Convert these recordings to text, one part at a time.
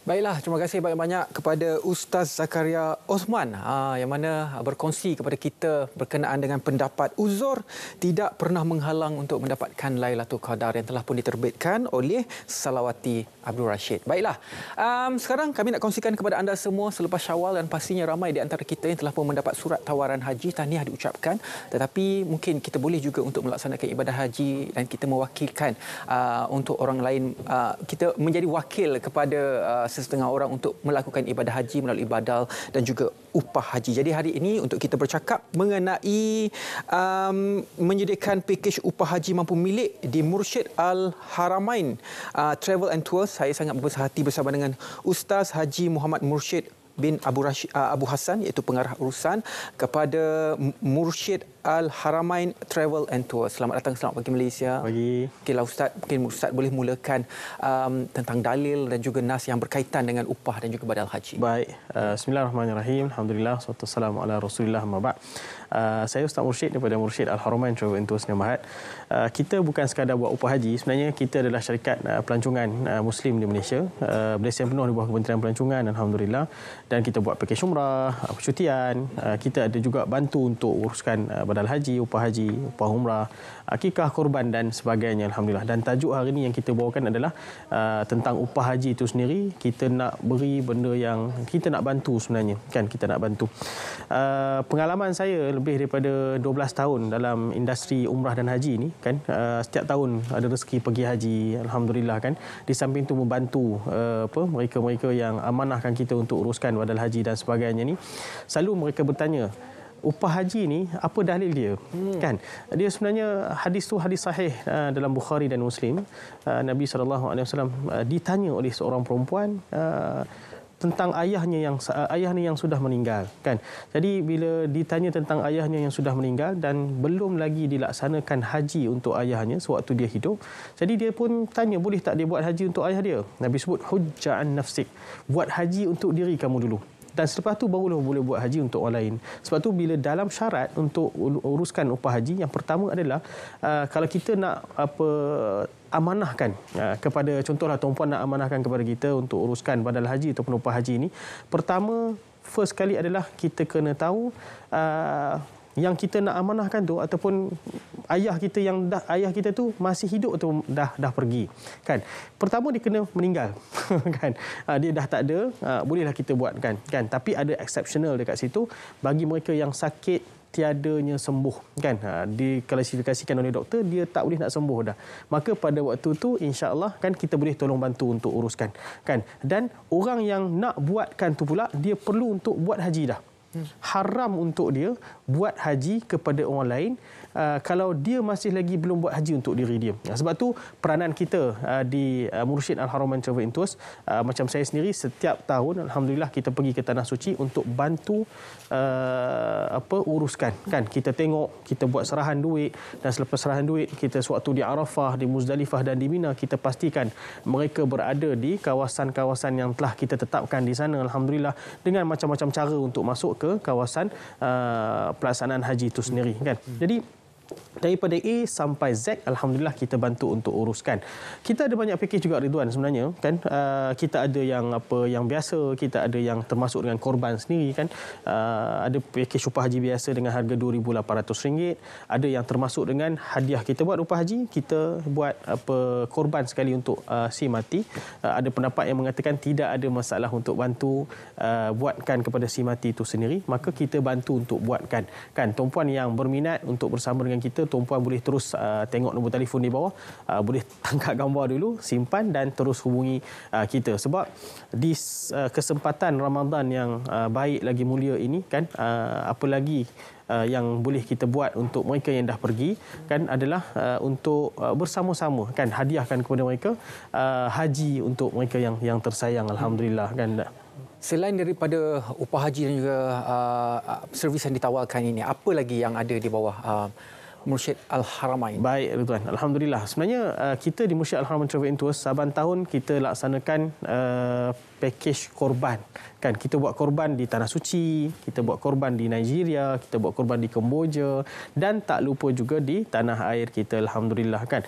Baiklah, terima kasih banyak-banyak kepada Ustaz Zakaria Osman ha, yang mana berkongsi kepada kita berkenaan dengan pendapat uzur tidak pernah menghalang untuk mendapatkan Lailatul Qadar yang telah pun diterbitkan oleh Salawati Abdul Rashid. Baiklah, um, sekarang kami nak kongsikan kepada anda semua selepas syawal dan pastinya ramai di antara kita yang telah pun mendapat surat tawaran haji tahniah diucapkan tetapi mungkin kita boleh juga untuk melaksanakan ibadah haji dan kita mewakilkan uh, untuk orang lain uh, kita menjadi wakil kepada uh, sesetengah orang untuk melakukan ibadah haji melalui badal dan juga upah haji. Jadi hari ini untuk kita bercakap mengenai um, menyediakan pakej upah haji mampu milik di Mursyid Al Haramain uh, Travel and Tours. Saya sangat berbesar hati bersama dengan Ustaz Haji Muhammad Mursyid bin Abu Rashid, uh, Abu Hasan iaitu pengarah urusan kepada Mursyid Al Haramain Travel and Tour. Selamat datang selamat pagi Malaysia. Pagi. Okeylah ustaz, mungkin ustaz boleh mulakan um, tentang dalil dan juga nas yang berkaitan dengan upah dan juga badal haji. Baik. Uh, bismillahirrahmanirrahim. Alhamdulillah wassalatu wassalamu ala Rasulillah ma ba'd. Uh, saya Ustaz Mursyid daripada Mursyid Al Haramain Travel and Tours Nyamahat. Uh, kita bukan sekadar buat upah haji. Sebenarnya kita adalah syarikat uh, pelancongan uh, Muslim di Malaysia. Uh, Malaysia penuh di bawah Kementerian Pelancongan dan alhamdulillah dan kita buat pakej umrah, uh, percutian. uh, kita ada juga bantu untuk uruskan uh, badal haji, upah haji, upah umrah, akikah ah, korban dan sebagainya alhamdulillah. Dan tajuk hari ini yang kita bawakan adalah uh, tentang upah haji itu sendiri. Kita nak beri benda yang kita nak bantu sebenarnya. Kan kita nak bantu. Uh, pengalaman saya lebih daripada 12 tahun dalam industri umrah dan haji ini kan uh, setiap tahun ada rezeki pergi haji alhamdulillah kan. Di samping itu membantu uh, apa mereka-mereka yang amanahkan kita untuk uruskan badal haji dan sebagainya ni. Selalu mereka bertanya upah haji ni apa dalil dia hmm. kan dia sebenarnya hadis tu hadis sahih uh, dalam Bukhari dan Muslim uh, Nabi saw uh, ditanya oleh seorang perempuan tentang ayahnya yang ayah ni yang sudah meninggal kan jadi bila ditanya tentang ayahnya yang sudah meninggal dan belum lagi dilaksanakan haji untuk ayahnya sewaktu dia hidup jadi dia pun tanya boleh tak dia buat haji untuk ayah dia nabi sebut hujja nafsik buat haji untuk diri kamu dulu dan selepas tu baru boleh buat haji untuk orang lain. Sebab tu bila dalam syarat untuk uruskan upah haji yang pertama adalah uh, kalau kita nak apa amanahkan uh, kepada contohlah tuan puan nak amanahkan kepada kita untuk uruskan badal haji ataupun upah haji ini, pertama first kali adalah kita kena tahu uh, yang kita nak amanahkan tu ataupun ayah kita yang dah, ayah kita tu masih hidup atau dah dah pergi kan pertama dia kena meninggal kan ah, dia dah tak ada ah, bolehlah kita buat kan kan tapi ada exceptional dekat situ bagi mereka yang sakit tiadanya sembuh kan ha, diklasifikasikan oleh doktor dia tak boleh nak sembuh dah maka pada waktu tu insyaallah kan kita boleh tolong bantu untuk uruskan kan dan orang yang nak buatkan tu pula dia perlu untuk buat haji dah haram untuk dia buat haji kepada orang lain Uh, kalau dia masih lagi belum buat haji untuk diri dia. Sebab tu peranan kita uh, di uh, Murshid Al-Haruman Travel Intus, macam saya sendiri setiap tahun alhamdulillah kita pergi ke tanah suci untuk bantu apa uruskan kan kita tengok kita buat serahan duit dan selepas serahan duit kita sewaktu di Arafah, di Muzdalifah dan di Mina kita pastikan mereka berada di kawasan-kawasan yang telah kita tetapkan di sana alhamdulillah dengan macam-macam cara untuk masuk ke kawasan uh, pelaksanaan haji itu sendiri kan jadi daripada A sampai Z alhamdulillah kita bantu untuk uruskan. Kita ada banyak package juga Ridwan sebenarnya kan uh, kita ada yang apa yang biasa, kita ada yang termasuk dengan korban sendiri kan. Uh, ada package upah haji biasa dengan harga RM2800, ada yang termasuk dengan hadiah kita buat upah haji, kita buat apa korban sekali untuk uh, si mati. Uh, ada pendapat yang mengatakan tidak ada masalah untuk bantu uh, buatkan kepada si mati itu sendiri, maka kita bantu untuk buatkan. Kan tuan-puan yang berminat untuk bersama dengan kita tuan-puan boleh terus uh, tengok nombor telefon di bawah uh, boleh tangkap gambar dulu simpan dan terus hubungi uh, kita sebab di uh, kesempatan Ramadan yang uh, baik lagi mulia ini kan uh, apa lagi Uh, yang boleh kita buat untuk mereka yang dah pergi kan adalah uh, untuk uh, bersama-sama kan hadiahkan kepada mereka uh, haji untuk mereka yang yang tersayang alhamdulillah kan selain daripada upah haji dan juga uh, uh servis yang ditawarkan ini apa lagi yang ada di bawah uh, Mursyid Al-Haramain. Baik, Tuan. Alhamdulillah. Sebenarnya, uh, kita di Mursyid Al-Haramain Travel and Tours, saban tahun kita laksanakan uh, package korban kan kita buat korban di tanah suci kita buat korban di Nigeria kita buat korban di Kemboja dan tak lupa juga di tanah air kita alhamdulillah kan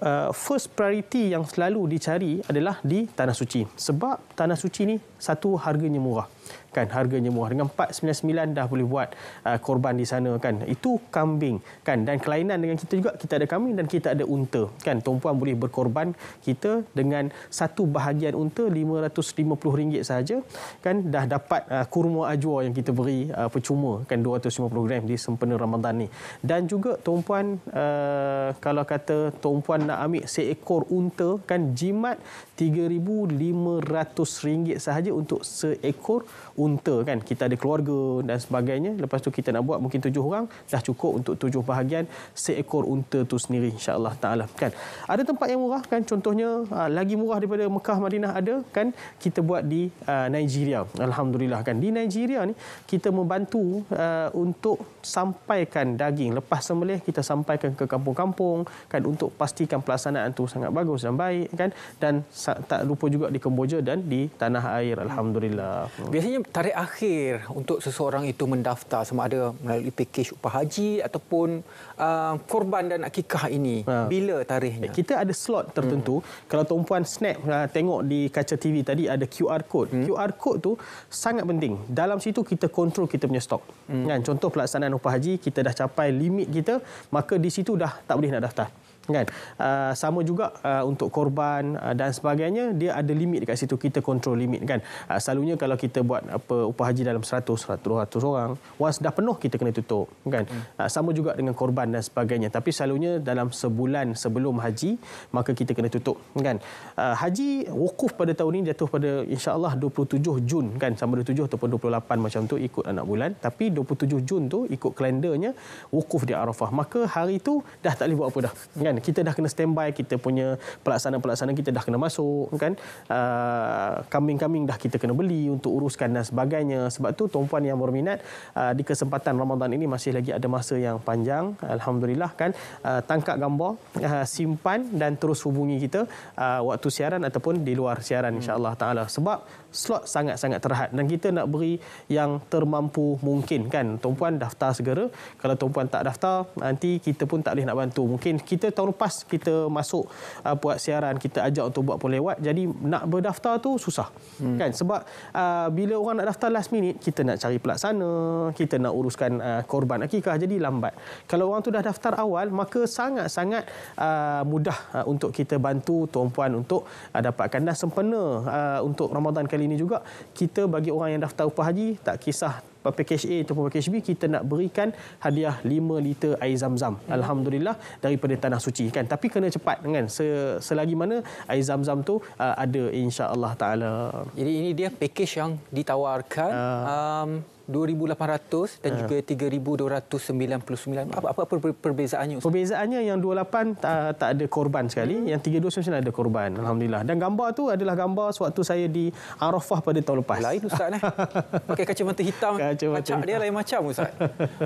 uh, first priority yang selalu dicari adalah di tanah suci sebab tanah suci ni satu harganya murah kan harganya murah dengan 499 dah boleh buat uh, korban di sana kan itu kambing kan dan kelainan dengan kita juga kita ada kambing dan kita ada unta kan tuan-puan boleh berkorban kita dengan satu bahagian unta 500 RM50 saja kan dah dapat uh, kurma ajwa yang kita beri uh, percuma kan 250 gram di sempena Ramadan ni. Dan juga tuan-puan uh, kalau kata tuan-puan nak ambil seekor unta kan jimat RM3500 sahaja untuk seekor unta kan kita ada keluarga dan sebagainya lepas tu kita nak buat mungkin tujuh orang dah cukup untuk tujuh bahagian seekor unta tu sendiri insyaallah taala kan ada tempat yang murah kan contohnya uh, lagi murah daripada Mekah Madinah ada kan kita kita buat di uh, Nigeria. Alhamdulillah kan di Nigeria ni kita membantu uh, untuk sampaikan daging lepas sembelih kita sampaikan ke kampung-kampung kan untuk pastikan pelaksanaan tu sangat bagus dan baik kan dan tak lupa juga di Kemboja dan di tanah air alhamdulillah. Hmm. Biasanya tarikh akhir untuk seseorang itu mendaftar sama ada melalui pakej upah haji ataupun uh, korban dan akikah ini uh, bila tarikhnya? Kita ada slot tertentu. Hmm. Kalau tuan puan snap uh, tengok di kaca TV tadi ada ada QR code. Hmm. QR code tu sangat penting. Dalam situ kita kontrol kita punya stok. Hmm. Kan contoh pelaksanaan upah haji kita dah capai limit kita, maka di situ dah tak boleh nak daftar kan uh, sama juga uh, untuk korban uh, dan sebagainya dia ada limit dekat situ kita kontrol limit kan uh, selalunya kalau kita buat apa upah haji dalam 100 100 200 orang once dah penuh kita kena tutup kan uh, sama juga dengan korban dan sebagainya tapi selalunya dalam sebulan sebelum haji maka kita kena tutup kan uh, haji wukuf pada tahun ini jatuh pada insyaallah 27 Jun kan sama 27 ataupun 28 macam tu ikut anak bulan tapi 27 Jun tu ikut kalendernya wukuf di Arafah maka hari itu dah tak boleh buat apa dah kan kan kita dah kena standby kita punya pelaksana-pelaksana kita dah kena masuk kan uh, kambing-kambing dah kita kena beli untuk uruskan dan sebagainya sebab tu tuan-puan yang berminat uh, di kesempatan Ramadan ini masih lagi ada masa yang panjang alhamdulillah kan uh, tangkap gambar uh, simpan dan terus hubungi kita uh, waktu siaran ataupun di luar siaran insyaallah taala sebab slot sangat-sangat terhad dan kita nak beri yang termampu mungkin kan tuan-puan daftar segera kalau tuan-puan tak daftar nanti kita pun tak boleh nak bantu mungkin kita tahu tahun lepas kita masuk uh, buat siaran kita ajak untuk buat polewat jadi nak berdaftar tu susah hmm. kan sebab uh, bila orang nak daftar last minute kita nak cari pelaksana kita nak uruskan uh, korban akikah jadi lambat kalau orang tu dah daftar awal maka sangat-sangat uh, mudah uh, untuk kita bantu tuan-puan untuk uh, dapatkan dah sempena uh, untuk Ramadan kali ini juga kita bagi orang yang daftar upah haji tak kisah package A ataupun package B kita nak berikan hadiah 5 liter air zam-zam hmm. alhamdulillah daripada tanah suci kan tapi kena cepat kan selagi mana air zam-zam tu uh, ada insya-Allah taala jadi ini dia package yang ditawarkan uh. um, 2,800 dan ya. juga 3,299. Apa, apa, perbezaannya? Ustaz? Perbezaannya yang 28 tak, tak ada korban sekali. Hmm. Yang 329 ada korban. Alhamdulillah. Dan gambar tu adalah gambar sewaktu saya di Arafah pada tahun lepas. Lain Ustaz. Eh? Pakai mata hitam. Kacamata macam hitam. dia lain macam Ustaz.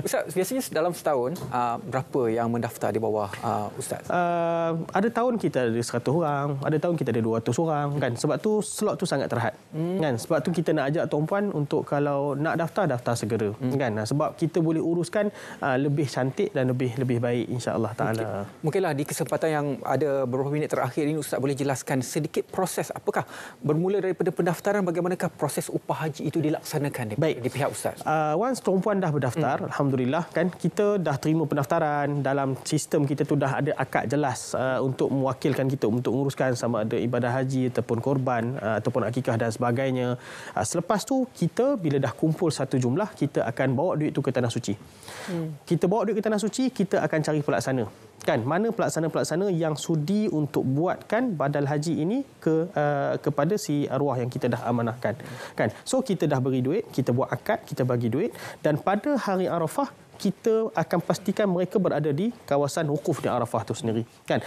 Ustaz, biasanya dalam setahun ah, berapa yang mendaftar di bawah ah, Ustaz? Uh, ada tahun kita ada 100 orang. Ada tahun kita ada 200 orang. Kan? Sebab tu slot tu sangat terhad. Hmm. Kan? Sebab tu kita nak ajak tuan-puan untuk kalau nak daftar daftar segera hmm. kan sebab kita boleh uruskan uh, lebih cantik dan lebih lebih baik insya Allah taala okay. mungkinlah di kesempatan yang ada beberapa minit terakhir ini ustaz boleh jelaskan sedikit proses apakah bermula daripada pendaftaran bagaimanakah proses upah haji itu dilaksanakan baik. di pihak ustaz uh, once perempuan dah berdaftar hmm. alhamdulillah kan kita dah terima pendaftaran dalam sistem kita tu dah ada akad jelas uh, untuk mewakilkan kita untuk menguruskan sama ada ibadah haji ataupun korban uh, ataupun akikah dan sebagainya uh, selepas tu kita bila dah kumpul satu satu jumlah kita akan bawa duit itu ke tanah suci. Hmm. Kita bawa duit ke tanah suci, kita akan cari pelaksana. Kan? Mana pelaksana-pelaksana yang sudi untuk buatkan badal haji ini ke uh, kepada si arwah yang kita dah amanahkan. Hmm. Kan? So kita dah beri duit, kita buat akad, kita bagi duit dan pada hari Arafah kita akan pastikan mereka berada di kawasan wukuf di Arafah itu sendiri kan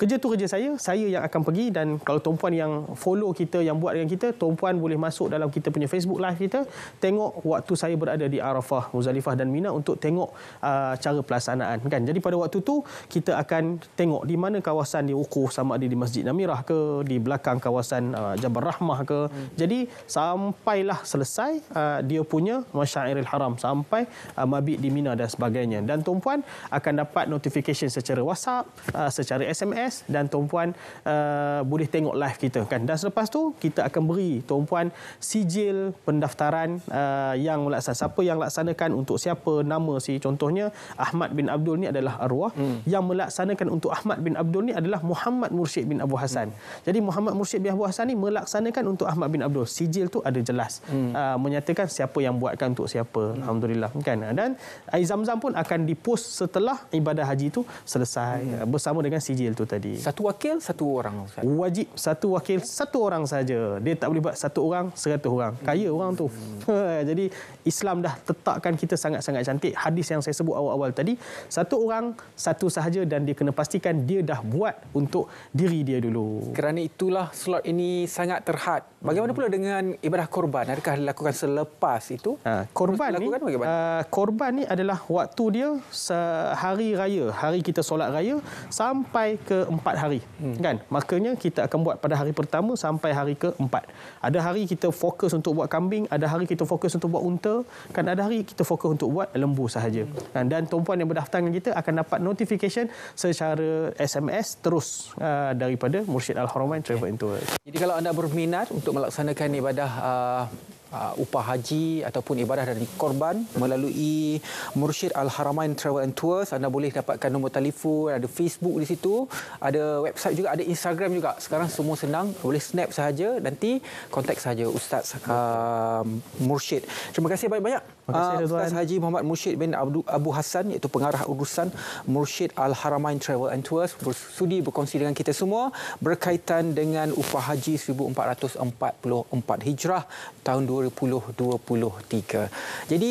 kerja tu kerja saya saya yang akan pergi dan kalau tuan-puan yang follow kita yang buat dengan kita tuan-puan boleh masuk dalam kita punya Facebook live kita tengok waktu saya berada di Arafah Muzalifah dan Mina untuk tengok uh, cara pelaksanaan kan jadi pada waktu tu kita akan tengok di mana kawasan di Uku sama ada di Masjid Namirah ke di belakang kawasan uh, Jabar Rahmah ke hmm. jadi sampailah selesai uh, dia punya Masyairil Haram sampai uh, Mabit di Mina dan sebagainya dan tuan-puan akan dapat notification secara WhatsApp uh, secara SMS SMS dan tuan puan uh, boleh tengok live kita kan. Dan selepas tu kita akan beri tuan puan sijil pendaftaran uh, yang laksan. siapa yang laksanakan untuk siapa nama si contohnya Ahmad bin Abdul ni adalah arwah hmm. yang melaksanakan untuk Ahmad bin Abdul ni adalah Muhammad Mursyid bin Abu Hasan. Hmm. Jadi Muhammad Mursyid bin Abu Hasan ni melaksanakan untuk Ahmad bin Abdul. Sijil tu ada jelas hmm. uh, menyatakan siapa yang buatkan untuk siapa. Hmm. Alhamdulillah kan. Dan air zam pun akan dipost setelah ibadah haji itu selesai hmm. bersama dengan sijil tu tadi tadi. Satu wakil, satu orang. Ustaz. Wajib satu wakil, satu orang saja. Dia tak boleh buat satu orang, seratus orang. Kaya hmm. orang tu. Jadi Islam dah tetapkan kita sangat-sangat cantik. Hadis yang saya sebut awal-awal tadi. Satu orang, satu sahaja dan dia kena pastikan dia dah buat untuk diri dia dulu. Kerana itulah slot ini sangat terhad. Bagaimana pula dengan ibadah korban? Adakah dilakukan selepas itu? Ha, korban ni, uh, korban ni adalah waktu dia sehari raya, hari kita solat raya sampai ke empat hari hmm. kan makanya kita akan buat pada hari pertama sampai hari keempat. ada hari kita fokus untuk buat kambing ada hari kita fokus untuk buat unta kan ada hari kita fokus untuk buat lembu sahaja hmm. kan? dan tuan-puan yang berdaftar dengan kita akan dapat notification secara SMS terus uh, daripada Mursyid Al-Haramain Travel okay. Into jadi kalau anda berminat untuk melaksanakan ibadah uh, uh, upah haji ataupun ibadah dari korban melalui Mursyid Al-Haramain Travel and Tours. Anda boleh dapatkan nombor telefon, ada Facebook di situ, ada website juga, ada Instagram juga. Sekarang semua senang, boleh snap saja nanti kontak saja Ustaz uh, Mursyid. Terima kasih banyak-banyak. uh, Ustaz Haji Muhammad Mursyid bin Abdul Abu Hassan iaitu pengarah urusan Mursyid Al-Haramain Travel and Tours bersudi berkongsi dengan kita semua berkaitan dengan upah haji 1444 Hijrah tahun 2000 2023. Jadi